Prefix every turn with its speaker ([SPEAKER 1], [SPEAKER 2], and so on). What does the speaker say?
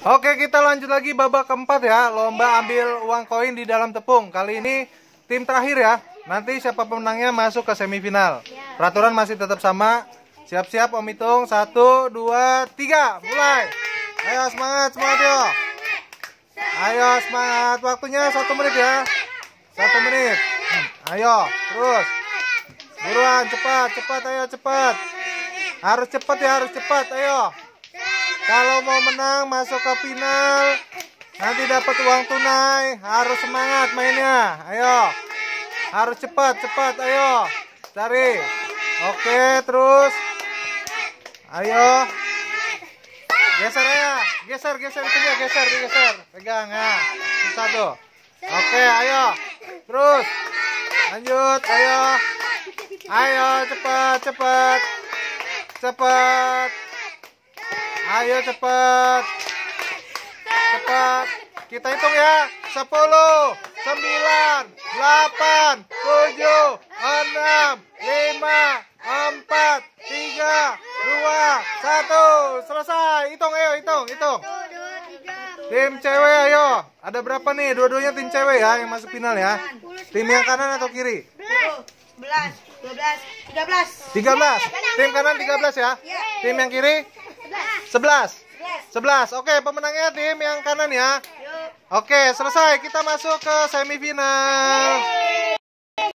[SPEAKER 1] Oke kita lanjut lagi babak keempat ya Lomba iya. ambil uang koin di dalam tepung Kali ini tim terakhir ya Nanti siapa pemenangnya masuk ke semifinal iya. Peraturan masih tetap sama Siap-siap om hitung Satu, dua, tiga Mulai Ayo semangat, semangat yo Ayo semangat Waktunya satu menit ya Satu menit Ayo terus Buruan cepat, cepat, ayo cepat Harus cepat ya, harus cepat, ayo kalau mau menang masuk ke final nanti dapat uang tunai, harus semangat mainnya. Ayo. Harus cepat, cepat ayo. Cari. Oke, terus ayo. Geser ya. Geser, geser ya geser, geser. Pegang ya. Susah tuh. Oke, ayo. Terus. Lanjut, ayo. Ayo cepat, cepat. Cepat. Ayo cepat. Cepat. Kita hitung ya. 10, 9, 8, 7, 6, 5, 4, 3, 2, 1. Selesai. Hitung ayo, hitung, hitung. Tim cewek ayo. Ada berapa nih? Dua-duanya tim cewek ya yang masuk final ya. Tim yang kanan atau kiri? 11, 12, 13. 13. Tim kanan 13 ya. Iya. Tim yang kiri? 11 11 Oke pemenangnya tim yang kanan ya Oke selesai kita masuk ke semifinal